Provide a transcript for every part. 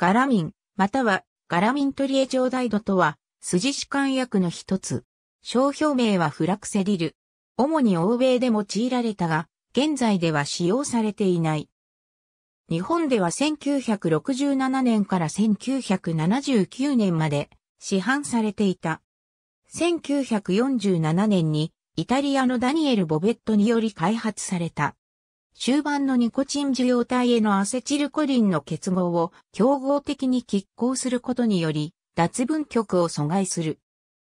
ガラミン、またはガラミントリエ状態度とは、筋弛緩薬の一つ。商標名はフラクセリル。主に欧米で用いられたが、現在では使用されていない。日本では1967年から1979年まで市販されていた。1947年にイタリアのダニエル・ボベットにより開発された。終盤のニコチン受容体へのアセチルコリンの結合を競合的に拮抗することにより、脱分極を阻害する。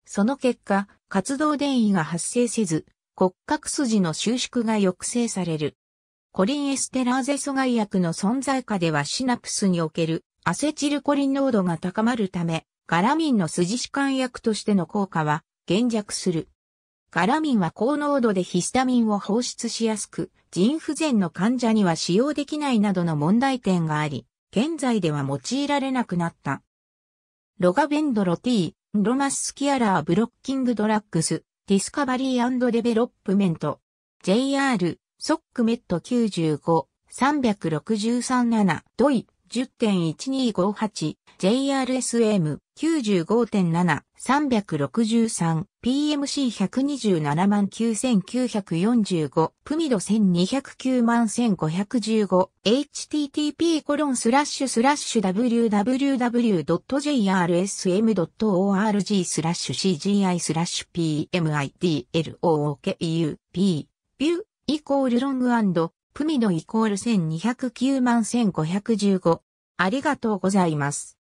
その結果、活動電位が発生せず、骨格筋の収縮が抑制される。コリンエステラーゼ阻害薬の存在下ではシナプスにおけるアセチルコリン濃度が高まるため、ガラミンの筋弛緩薬としての効果は減弱する。ガラミンは高濃度でヒスタミンを放出しやすく、腎不全の患者には使用できないなどの問題点があり、現在では用いられなくなった。ロガベンドロ T、ロマススキアラーブロッキングドラッグス、ディスカバリーデベロップメント、JR、ソックメット95、363-7、ドイ、10.1258JRSM95.7363 PMC127 万9945プミド1209万1515 http コロンスラッシュスラッシュ www.jrsm.org スラッシュ cgi スラッシュ pmidlooku p ビューイコールロングプミドイコール1209万1515ありがとうございます。